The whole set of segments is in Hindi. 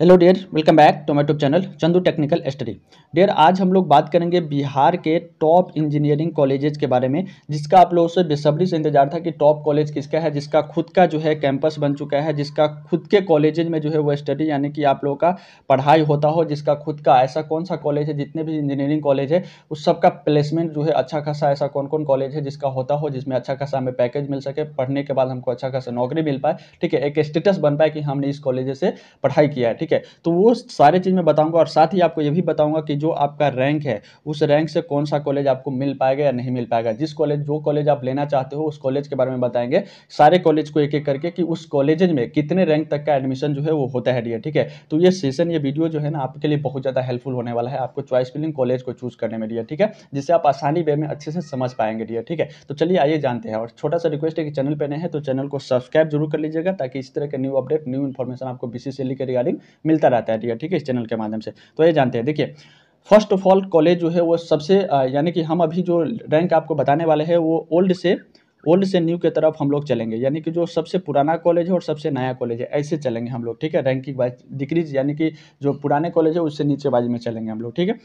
hello dear welcome back to my tube channel Chandu technical study dear आज हम लोग बात करेंगे बिहार के टॉप इंजीनियरिंग कॉलेजेस के बारे में जिसका आप लोगों से बेसब्री से इंतजार था कि टॉप कॉलेज किसका है जिसका खुद का जो है कैंपस बन चुका है जिसका खुद के कॉलेजेज में जो है वो स्टडी यानी कि आप लोगों का पढ़ाई होता हो जिसका खुद का ऐसा कौन सा कॉलेज है जितने भी इंजीनियरिंग कॉलेज है उस सब का प्लेसमेंट जो है अच्छा खासा ऐसा कौन कौन कॉलेज है जिसका होता हो जिसमें अच्छा खासा हमें पैकेज मिल सके पढ़ने के बाद हमको अच्छा खासा नौकरी मिल पाए ठीक है एक स्टेटस बन पाए कि हमने इस कॉलेज से पढ़ाई किया है ठीक है तो वो सारे चीज़ मैं बताऊंगा और साथ ही आपको ये भी बताऊंगा कि जो आपका रैंक है उस रैंक से कौन सा कॉलेज आपको मिल पाएगा या नहीं मिल पाएगा जिस कॉलेज जो कॉलेज आप लेना चाहते हो उस कॉलेज के बारे में बताएंगे सारे कॉलेज को एक एक करके कि उस कॉलेज में कितने रैंक तक का एडमिशन जो है वो होता है डी ठीक है तो ये सेशन ये वीडियो जो है ना आपके लिए बहुत ज़्यादा हेल्पफुल होने वाला है आपको चॉइस फिलिंग कॉलेज को चूज़ करने में डी ठीक है जिससे आप आसानी वे में अच्छे से समझ पाएंगे डी ठीक है तो चलिए आइए जानते हैं और छोटा सा रिक्वेस्ट है कि चैनल पर नए हैं तो चैनल को सब्सक्राइब जरूर कर लीजिएगा ताकि इस तरह के न्यू अपडेट न्यू इन्फॉर्मेशन आपको बीसी e के रिगार्डिंग मिलता रहता है ठीक है इस चैनल के माध्यम से तो ये जानते हैं देखिए फर्स्ट ऑफ ऑल कॉलेज जो है वो सबसे यानी कि हम अभी जो रैंक आपको बताने वाले हैं वो ओल्ड से ओल्ड से न्यू के तरफ हम लोग चलेंगे यानी कि जो सबसे पुराना कॉलेज है और सबसे नया कॉलेज है ऐसे चलेंगे हम लोग ठीक है रैंकिंग वाइज डिक्रीज यानी कि जो पुराने कॉलेज है उससे नीचे वाइज में चलेंगे हम लोग ठीक है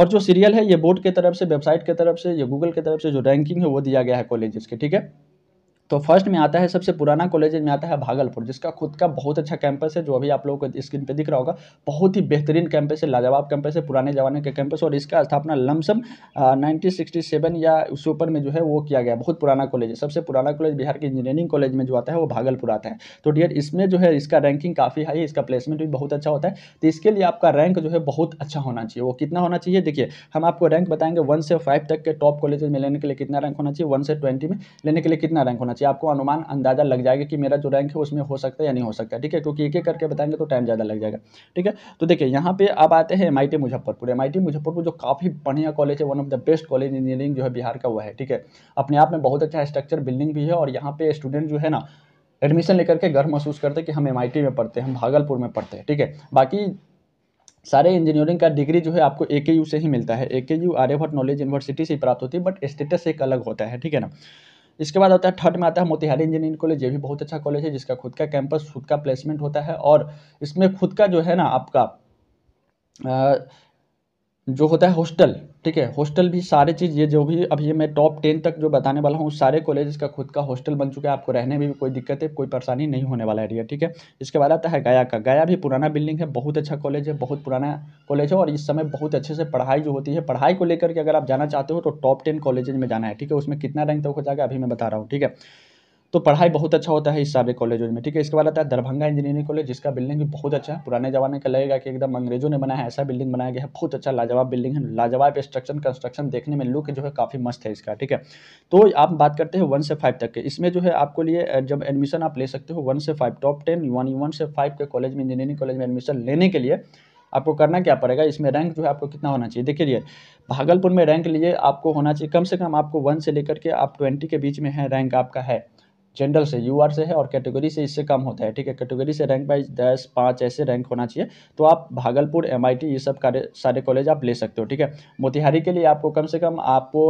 और जो सीरियल है ये बोर्ड की तरफ से वेबसाइट की तरफ से या गूगल की तरफ से जो रैंकिंग है वो दिया गया है कॉलेजेस के ठीक है तो फर्स्ट में आता है सबसे पुराना कॉलेज में आता है भागलपुर जिसका खुद का बहुत अच्छा कैंपस है जो अभी आप लोगों को स्क्रीन पे दिख रहा होगा बहुत ही बेहतरीन कैंपस है लाजवाब कैंपस है पुराने जमाने के कैंपस और इसका स्थापना लमसम नाइनटीन या उस ऊपर में जो है वो किया गया बहुत पुराना कॉलेज है सबसे पुराना कॉलेज बिहार के इंजीनियरिंग कॉलेज में जो आता है वो भागलपुर आता है तो डियर इसमें जो है इसका रैंकिंग काफ़ी हाई है इसका प्लेसमेंट भी बहुत अच्छा होता है तो इसके लिए आपका रैंक जो है बहुत अच्छा होना चाहिए वो कितना होना चाहिए देखिए हम आपको रैंक बताएंगे वन से फाइव तक के टॉप कॉलेज में लेने के लिए कितना रैंक होना चाहिए वन से ट्वेंटी में लेने के लिए कितना रैंक होना चाहिए से आपको अनुमान अंदाज़ा लग जाएगा कि मेरा जो रैंक है उसमें हो सकता है या नहीं हो सकता ठीक है क्योंकि एक एक करके बताएंगे तो टाइम ज़्यादा लग जाएगा ठीक है तो देखिए यहाँ पे अब आते हैं M I Muzaffarpur M I Muzaffarpur जो काफ़ी बढ़िया कॉलेज है one of the best college engineering जो है बिहार का हुआ है ठीक है अपने आप में बहुत अच्छा स्ट्रक्चर बिल्डिंग भी है और यहाँ पे स्टूडेंट जो है ना एडमिशन लेकर के गर्व महसूस करते कि हम एम में पढ़ते हैं हम भागलपुर में पढ़ते हैं ठीक है बाकी सारे इंजीनियरिंग का डिग्री जो है आपको ए से ही मिलता है ए के यू आर्यभट्ट नॉलेज यूनिवर्सिटी से प्राप्त होती है बट स्टेटस एक अलग होता है ठीक है ना इसके बाद होता है थर्ड में आता है मोतिहारी इंजीनियरिंग कॉलेज ये भी बहुत अच्छा कॉलेज है जिसका खुद का कैंपस खुद का प्लेसमेंट होता है और इसमें खुद का जो है ना आपका जो होता है हॉस्टल ठीक है हॉस्टल भी सारे चीज़ ये जो भी अभी मैं टॉप टेन तक जो बताने वाला हूँ सारे कॉलेज का खुद का हॉस्टल बन चुका है आपको रहने में भी कोई दिक्कत है कोई परेशानी नहीं होने वाला एरिया ठीक है इसके बाद आता है गया का गया भी पुराना बिल्डिंग है बहुत अच्छा कॉलेज है बहुत पुराना कॉलेज है और इस समय बहुत अच्छे से पढ़ाई जो होती है पढ़ाई को लेकर के अगर आप जाना चाहते हो तो टॉप टेन कॉलेज में जाना है ठीक है उसमें कितना रैंक तक हो जाएगा अभी मैं बता रहा हूँ ठीक है तो पढ़ाई बहुत अच्छा होता है इस सारे कॉलेजों में ठीक है इसके बाद आता है दरभंगा इंजीनियरिंग कॉलेज जिसका बिल्डिंग भी बहुत अच्छा है पुराने जमाने का लगेगा कि एकदम अंग्रेजों ने बनाया है ऐसा बिल्डिंग बनाया गया है बहुत अच्छा लाजवाब बिल्डिंग है लाजवाब स्ट्रक्चर कंस्ट्रक्शन देखने में लुक जो है काफ़ी मस्त है इसका ठीक है तो आप बात करते हैं वन से फाइव तक के इसमें जो है आपको लिए जब एडमिशन आप ले सकते हो वन से five top ten one one से फाइव के कॉलेज में इंजीनियरिंग कॉलेज में एडमिशन लेने के लिए आपको करना क्या पड़ेगा इसमें रैंक जो है आपको कितना होना चाहिए देखिए भागलपुर में रैंक लिए आपको होना चाहिए कम से कम आपको वन से लेकर के आप ट्वेंटी के बीच में है रैंक आपका है जनरल से यू से है और कैटेगरी से इससे कम होता है ठीक है कैटेगरी से रैंक वाइज दस पाँच ऐसे रैंक होना चाहिए तो आप भागलपुर एम ये सब सारे कॉलेज आप ले सकते हो ठीक है मोतिहारी के लिए आपको कम से कम आपको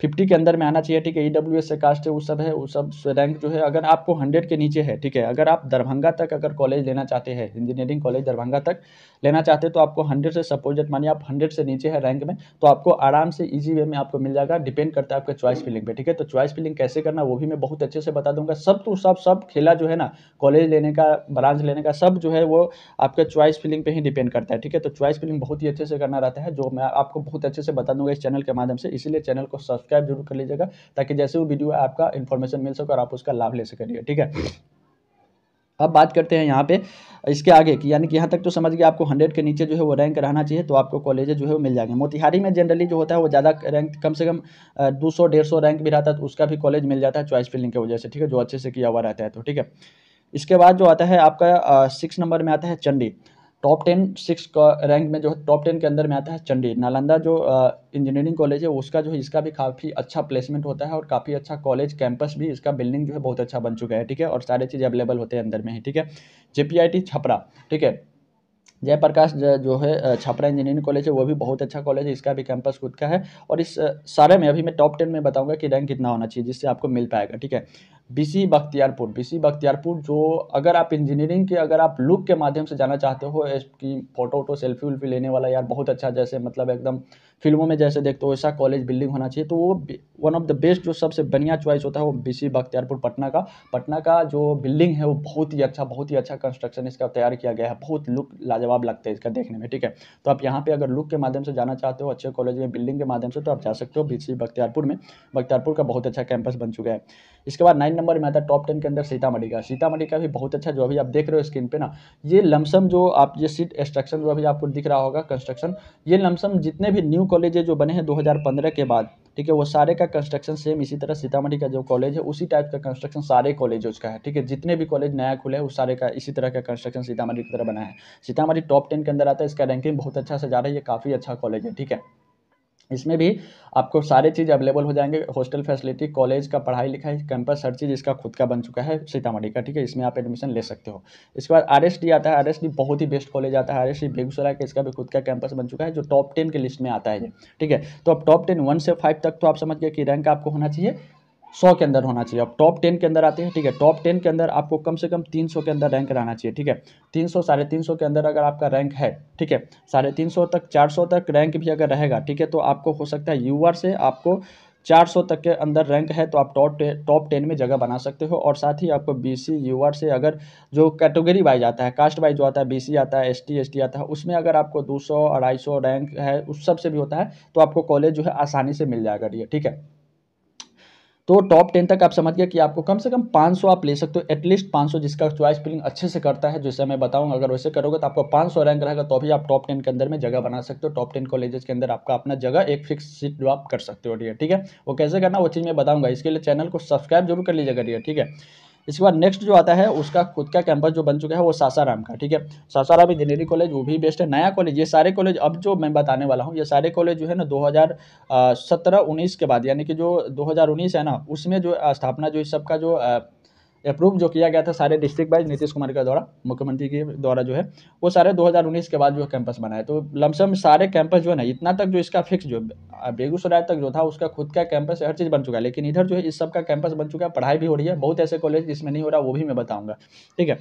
फिफ्टी के अंदर में आना चाहिए ठीक है ई डब्ल्यू एस से कास्ट है वो सब है वो सब रैंक जो है अगर आपको हंड्रेड के नीचे है ठीक है अगर आप दरभंगा तक अगर कॉलेज लेना चाहते हैं इंजीनियरिंग कॉलेज दरभंगा तक लेना चाहते हैं तो आपको हंड्रेड से सपोजिट मानिए आप हंड्रेड से नीचे है रैंक में तो आपको आराम से ईजी वे में आपको मिल जाएगा डिपेंड करता है आपके चॉइस फिलिंग पर ठीक है तो चॉइस फिलिंग कैसे करना वो भी मैं बहुत अच्छे से बता दूंगा सब तो सब सब खेला जो है ना कॉलेज लेने का ब्रांच लेने का सब जो है वो आपके चॉइस फिलिंग पर ही डिपेंड करता है ठीक है तो चॉइस फिलिंग बहुत ही अच्छे से करना रहता है जो मैं आपको बहुत अच्छे से बता दूंगा इस चैनल के माध्यम से इसीलिए चैनल को सब्सक्राइब सब्सक्राइब जरूर कर लीजिएगा ताकि जैसे वो वीडियो है आपका इन्फॉर्मेशन मिल सके और आप उसका लाभ ले सकेंगे ठीक है अब बात करते हैं यहाँ पे इसके आगे कि यानी कि यहाँ तक तो समझ गए आपको 100 के नीचे जो है वो रैंक रहना चाहिए तो आपको कॉलेज जो है वो मिल जाएंगे मोतिहारी में जनरली जो होता है वो ज़्यादा रैंक कम से कम 200 150 रैंक भी रहता है तो उसका भी कॉलेज मिल जाता है चॉइस फिलिंग की वजह से ठीक है जो अच्छे से किया हुआ रहता है तो ठीक है इसके बाद जो आता है आपका सिक्स नंबर में आता है चंडी टॉप टेन सिक्स का रैंक में जो है टॉप टेन के अंदर में आता है चंडी नालंदा जो इंजीनियरिंग कॉलेज है उसका जो है इसका भी काफ़ी अच्छा प्लेसमेंट होता है और काफ़ी अच्छा कॉलेज कैंपस भी इसका बिल्डिंग जो है बहुत अच्छा बन चुका है ठीक है और सारे चीज़ अवेलेबल होते हैं अंदर में ही ठीक है जे छपरा ठीक है जयप्रकाश जो है छपरा इंजीनियरिंग कॉलेज है वो भी बहुत अच्छा कॉलेज है इसका भी कैंपस खुद का है और इस सारे में अभी मैं टॉप टेन में बताऊंगा कि रैंक कितना होना चाहिए जिससे आपको मिल पाएगा ठीक है बीसी बख्तियारपुर बीसी बख्तियारपुर जो अगर आप इंजीनियरिंग के अगर आप लुक के माध्यम से जाना चाहते हो इसकी फ़ोटो वोटो सेल्फी उल्फी लेने वाला यार बहुत अच्छा जैसे मतलब एकदम फिल्मों में जैसे देखते हो वैसा कॉलेज बिल्डिंग होना चाहिए तो वो वन ऑफ द बेस्ट जो सबसे बढ़िया चॉइस होता है वो बी सी बख्तियारपुर पटना का पटना का जो बिल्डिंग है वो बहुत ही अच्छा बहुत ही अच्छा कंस्ट्रक्शन इसका तैयार किया गया है बहुत लुक लाजवाब लगता है इसका देखने में ठीक है तो आप यहाँ पर अगर लुक के माध्यम से जाना चाहते हो अच्छे कॉलेज में बिल्डिंग के माध्यम से तो आप जा सकते हो बी सी बख्तियारपुर में बख्तियारपुर का बहुत अच्छा कैंपस बन चुका है इसके बाद नाइन नंबर में आता है टॉप टेन के अंदर सीतामढ़ी का सीतामढ़ी का भी बहुत अच्छा जो अभी आप देख रहे हो स्क्रीन पे ना ये लमसम जो आप ये सीट स्ट्रक्शन जो अभी आपको दिख रहा होगा कंस्ट्रक्शन ये लमसम जितने भी न्यू दोनों कॉलेज जो बने हैं 2015 के बाद ठीक है वो सारे का कंस्ट्रक्शन सेम इसी तरह सीतामढ़ी का जो कॉलेज है उसी टाइप का कंस्ट्रक्शन सारे कॉलेज का है ठीक है जितने भी कॉलेज नया खुले हैं उस सारे का इसी तरह का कंस्ट्रक्शन सीतामढ़ी की तरह बना है सीतामढ़ी टॉप टेन के अंदर आता है इसका रैंकिंग बहुत अच्छा से जा रहा है ये काफ़ी अच्छा कॉलेज है ठीक है इसमें भी आपको सारे चीज़ अवेलेबल हो जाएंगे हॉस्टल फैसिलिटी कॉलेज का पढ़ाई लिखाई कैंपस हर चीज़ इसका खुद का बन चुका है सीतामढ़ी का ठीक है इसमें आप एडमिशन ले सकते हो इसके बाद आर आता है आर बहुत ही बेस्ट कॉलेज आता है आर बेगूसराय का इसका भी खुद का कैंपस बन चुका है जो टॉप टेन के लिस्ट में आता है ठीक है तो अब टॉप टेन वन से फाइव तक तो आप समझ गए कि रैंक आपको होना चाहिए सौ के अंदर होना चाहिए अब टॉप टेन के अंदर आते हैं ठीक है टॉप टेन के अंदर आपको कम से कम तीन सौ के अंदर रैंक रहना चाहिए ठीक है तीन सौ साढ़े तीन सौ के अंदर अगर आपका रैंक है ठीक है साढ़े तीन सौ तक चार सौ तक रैंक भी अगर रहेगा ठीक है तो आपको हो सकता है यू से आपको चार सौ तक के अंदर रैंक है तो आप टॉप टॉप टेन में जगह बना सकते हो और साथ ही आपको बी सी यू आर से अगर जो कैटेगरी वाइज आता है कास्ट वाइज जो आता है बी सी आता है एस टी एस टी आता है उसमें अगर आपको दो सौ अढ़ाई सौ रैंक है उस सब से भी होता है तो आपको कॉलेज जो है आसानी से मिल जाएगा ये ठीक है तो टॉप टेन तक आप समझ गए कि आपको कम से कम 500 आप ले सकते हो एटलीस्ट 500 जिसका चॉइस फिलिंग अच्छे से करता है जैसे मैं बताऊंगा अगर वैसे करोगे तो आपको 500 रैंक रहेगा तो भी आप टॉप टेन के अंदर में जगह बना सकते हो टॉप टेन कॉलेजेस के अंदर आपका अपना जगह एक फिक्स सीट आप कर सकते हो ठीक है वो कैसे करना वो चीज़ मैं बताऊंगा इसके लिए चैनल को सब्सक्राइब जरूर कर लीजिएगा ठीक है इसके बाद नेक्स्ट जो आता है उसका खुद का कैंपस जो बन चुका है वो सासाराम का ठीक है सासाराम इंजीनियरिंग कॉलेज वो भी बेस्ट है नया कॉलेज ये सारे कॉलेज अब जो मैं बताने वाला हूँ ये सारे कॉलेज जो है ना दो हज़ार के बाद यानी कि जो दो है ना उसमें जो स्थापना जो इस सबका जो अप्रूव जो किया गया था सारे डिस्ट्रिक्ट वाइज नीतीश कुमार के द्वारा मुख्यमंत्री के द्वारा जो है वो सारे 2019 के बाद जो कैंपस बनाए तो लमसम सारे कैंपस जो है ना इतना तक जो इसका फिक्स जो बेगूसराय तक जो था उसका खुद का कैंपस हर चीज़ बन चुका है लेकिन इधर जो है इस सब का कैंपस बन चुका है पढ़ाई भी हो रही है बहुत ऐसे कॉलेज जिसमें नहीं हो रहा वो भी मैं बताऊँगा ठीक है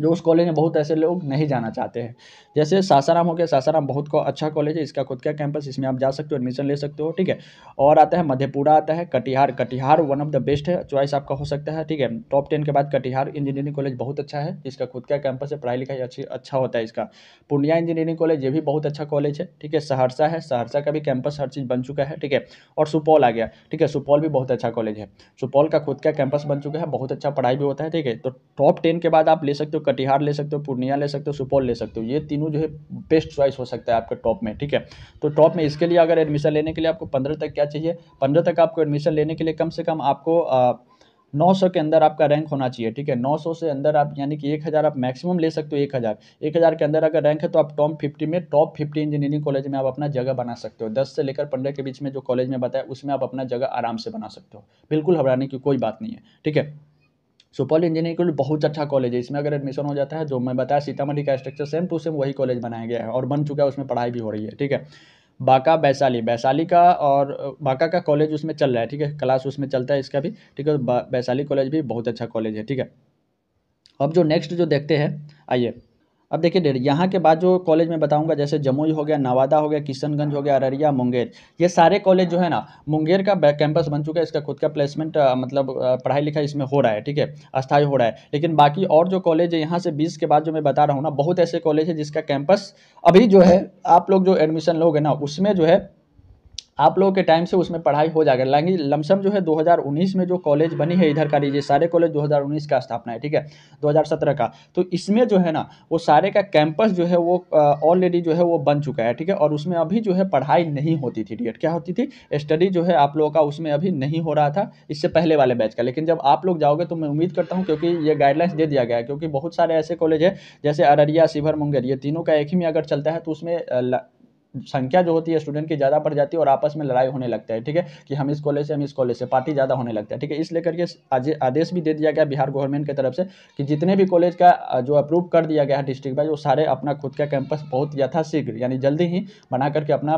जो उस कॉलेज में बहुत ऐसे लोग नहीं जाना चाहते हैं जैसे सासाराम हो गया सासाराम बहुत को अच्छा कॉलेज है इसका खुद का कैंपस इसमें आप जा सकते हो एडमिशन ले सकते हो ठीक है और आता है मधेपुरा आता है Katihar Katihar one of the best है चॉइस आपका हो सकता है ठीक है टॉप टेन के बाद कटिहार इंजीनियरिंग कॉलेज बहुत अच्छा है इसका खुद का कैंपस है पढ़ाई लिखाई अच्छी अच्छा होता है इसका पूर्णिया इंजीनियरिंग कॉलेज ये भी बहुत अच्छा कॉलेज है ठीक है सहरसा है सहरसा का भी कैंपस हर चीज़ बन चुका है ठीक है और सुपौल आ गया ठीक है सुपौल भी बहुत अच्छा कॉलेज है सुपौल का खुद का कैंपस बन चुका है बहुत अच्छा पढ़ाई भी होता है ठीक है तो टॉप टेन के बाद आप ले सकते हो कटिहार ले सकते हो पूर्णिया ले सकते हो सुपौल ले सकते हो ये तीनों जो है बेस्ट चॉइस हो सकता है आपका टॉप में ठीक है तो टॉप में इसके लिए अगर एडमिशन लेने के लिए आपको पंद्रह तक क्या चाहिए पंद्रह तक आपको एडमिशन लेने के लिए कम से कम आपको नौ सौ के अंदर आपका रैंक होना चाहिए ठीक है नौ सौ से अंदर आप यानी कि एक हज़ार आप मैक्सिमम ले सकते हो एक हज़ार एक हज़ार के अंदर अगर रैंक है तो आप टॉप फिफ्टी में टॉप फिफ्टी इंजीनियरिंग कॉलेज में आप अपना जगह बना सकते हो दस से लेकर पंद्रह के बीच में जो कॉलेज में बताया उसमें आप अपना जगह आराम से बना सकते हो बिल्कुल घबराने की कोई बात नहीं है ठीक है सुपौल इंजीनियरिंग कॉलेज बहुत अच्छा कॉलेज है इसमें अगर एडमिशन हो जाता है जो मैं बताया सीतामढ़ी का स्ट्रक्चर सेम टू सेम वही कॉलेज बनाया गया है और बन चुका है उसमें पढ़ाई भी हो रही है ठीक है बाका वैशाली वैशाली का और बाका का कॉलेज उसमें चल रहा है ठीक है क्लास उसमें चलता है इसका भी ठीक है वैशाली कॉलेज भी बहुत अच्छा कॉलेज है ठीक है अब जो नेक्स्ट जो देखते हैं आइए अब देखिए डेढ़ यहाँ के बाद जो कॉलेज मैं बताऊंगा जैसे जमुई हो गया नवादा हो गया किशनगंज हो गया अररिया मुंगेर ये सारे कॉलेज जो है ना मुंगेर का कैंपस बन चुका है इसका खुद का प्लेसमेंट मतलब पढ़ाई लिखाई इसमें हो रहा है ठीक है अस्थायी हो रहा है लेकिन बाकी और जो कॉलेज है यहाँ से बीस के बाद जो मैं बता रहा हूँ ना बहुत ऐसे कॉलेज है जिसका कैंपस अभी जो है आप लोग जो एडमिशन लोगे ना उसमें जो है आप लोगों के टाइम से उसमें पढ़ाई हो जाएगा लाइन लमसम जो है 2019 में जो कॉलेज बनी है इधर का लीजिए सारे कॉलेज 2019 का स्थापना है ठीक है 2017 का तो इसमें जो है ना वो सारे का कैंपस जो है वो ऑलरेडी जो है वो बन चुका है ठीक है और उसमें अभी जो है पढ़ाई नहीं होती थी डी क्या होती थी स्टडी जो है आप लोगों का उसमें अभी नहीं हो रहा था इससे पहले वाले बैच का लेकिन जब आप लोग जाओगे तो मैं उम्मीद करता हूँ क्योंकि ये गाइडलाइंस दे दिया गया है क्योंकि बहुत सारे ऐसे कॉलेज है जैसे अररिया शिवर मुंगेर ये तीनों का एक ही में अगर चलता है तो उसमें संख्या जो होती है स्टूडेंट की ज़्यादा पड़ जाती है और आपस में लड़ाई होने लगता है ठीक है कि हम इस कॉलेज से हम इस कॉलेज से पार्टी ज़्यादा होने लगता है ठीक है इस लेकर के आदेश भी दे दिया गया बिहार गवर्नमेंट की तरफ से कि जितने भी कॉलेज का जो अप्रूव कर दिया गया है डिस्ट्रिक्ट वाइज वो सारे अपना खुद का कैंपस बहुत यथाशीघ्र यानी जल्दी ही बना करके अपना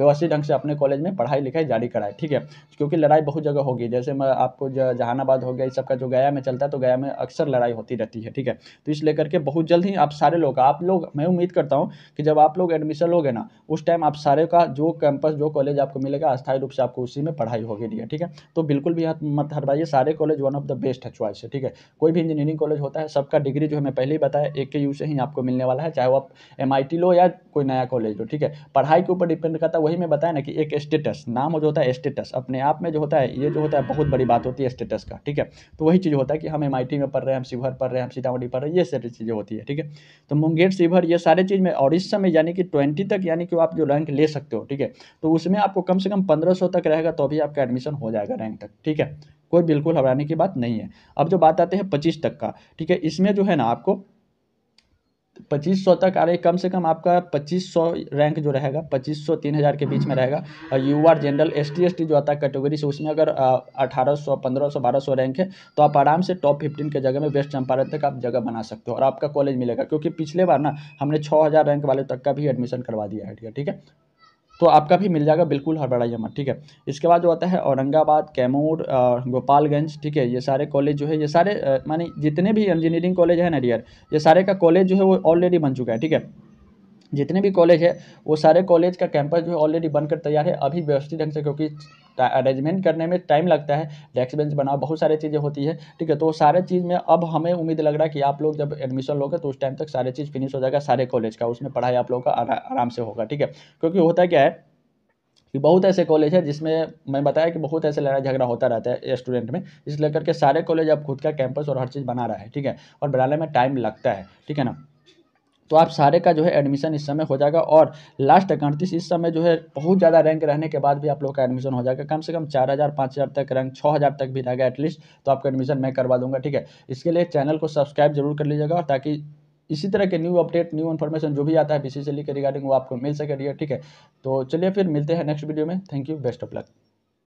व्यवस्थित ढंग से अपने कॉलेज में पढ़ाई लिखाई जारी कराए ठीक है क्योंकि लड़ाई बहुत जगह होगी जैसे मैं आपको जहानाबाद हो गया इस सबका जो गया में चलता है तो गया में अक्सर लड़ाई होती रहती है ठीक है तो इस लेकर के बहुत जल्द ही आप सारे लोग आप लोग मैं उम्मीद करता हूँ कि जब आप लोग एडमिशन लोगे ना उस टाइम आप सारे का जो कैंपस जो कॉलेज आपको मिलेगा अस्थायी रूप से आपको उसी में पढ़ाई होगी ठीक है ठीक है तो बिल्कुल भी मत भाई सारे college one of the best है चॉइस है ठीक है कोई भी इंजीनियरिंग कॉलेज होता है सबका डिग्री जो है मैं पहले ही बताया एक के यू से ही आपको मिलने वाला है चाहे वो आप एम लो या कोई नया कॉलेज हो ठीक है पढ़ाई के ऊपर डिपेंड करता है वही मैं बताया ना कि एक स्टेटस नाम जो होता है स्टेटस अपने आप में जो होता है ये जो होता है बहुत बड़ी बात होती है स्टेटस का ठीक है तो वही चीज़ होता है कि हम एम में पढ़ रहे हैं हम शिवहर पढ़ रहे हैं हम सीतामढ़ी पढ़ रहे हैं ये सारी चीज़ें होती है ठीक है तो मुंगेर शिवहर ये सारे चीज़ में और इस समय यानी कि ट्वेंटी तक यानी कि आप जो रैंक ले सकते हो ठीक है तो उसमें आपको कम से कम पंद्रह तक रहेगा तो भी आपका एडमिशन हो जाएगा रैंक तक ठीक है कोई बिल्कुल हराने की बात नहीं है अब जो बात आते हैं पच्चीस तक का ठीक है इसमें जो है ना आपको पच्चीस सौ तक आ रही कम से कम आपका पच्चीस सौ रैंक जो रहेगा पच्चीस सौ तीन हज़ार के बीच में रहेगा और U R general S T S T जो आता है कैटेगरी से उसमें अगर अठारह सौ पंद्रह सौ बारह सौ रैंक है तो आप आराम से टॉप फिफ्टीन के जगह में वेस्ट चंपारण तक आप जगह बना सकते हो और आपका कॉलेज मिलेगा क्योंकि पिछले बार ना हमने छः हज़ार रैंक वाले तक का भी एडमिशन करवा दिया है ठीक है तो आपका भी मिल जाएगा बिल्कुल हड़बड़ाइए मत ठीक है इसके बाद जो आता है औरंगाबाद कैमूर गोपालगंज ठीक है ये सारे कॉलेज जो है ये सारे माने जितने भी इंजीनियरिंग कॉलेज है ना डियर ये सारे का कॉलेज जो है वो ऑलरेडी बन चुका है ठीक है जितने भी कॉलेज है वो सारे कॉलेज का कैंपस जो है ऑलरेडी बनकर तैयार है अभी व्यवस्थित ढंग से क्योंकि अरेंजमेंट करने में टाइम लगता है डेस्क बेंच बनाओ बहुत सारी चीज़ें होती है ठीक है तो सारे चीज़ में अब हमें उम्मीद लग रहा है कि आप लोग जब एडमिशन लोगे तो उस टाइम तक सारे चीज़ फिनिश हो जाएगा सारे कॉलेज का उसमें पढ़ाई आप लोग का आराम से होगा ठीक है क्योंकि होता क्या है कि बहुत ऐसे कॉलेज है जिसमें मैं बताया कि बहुत ऐसे लड़ाई झगड़ा होता रहता है स्टूडेंट में इसलिए करके सारे कॉलेज अब खुद का कैंपस और हर चीज़ बना रहा है ठीक है और बनाने में टाइम लगता है ठीक है ना तो आप सारे का जो है एडमिशन इस समय हो जाएगा और लास्ट इकतीस इस समय जो है बहुत ज़्यादा रैंक रहने के बाद भी आप लोग का एडमिशन हो जाएगा कम से कम चार हज़ार पाँच हज़ार तक रैंक छः हज़ार तक भी रहेगा एटलीस्ट तो आपका एडमिशन मैं करवा दूंगा ठीक है इसके लिए चैनल को सब्सक्राइब जरूर कर लीजिएगा ताकि इसी तरह के न्यू अपडेट न्यू इन्फॉर्मेशन जो भी आता है बीसी से रिगार्डिंग वो आपको मिल सके ठीक है तो चलिए फिर मिलते हैं नेक्स्ट वीडियो में thank you best of luck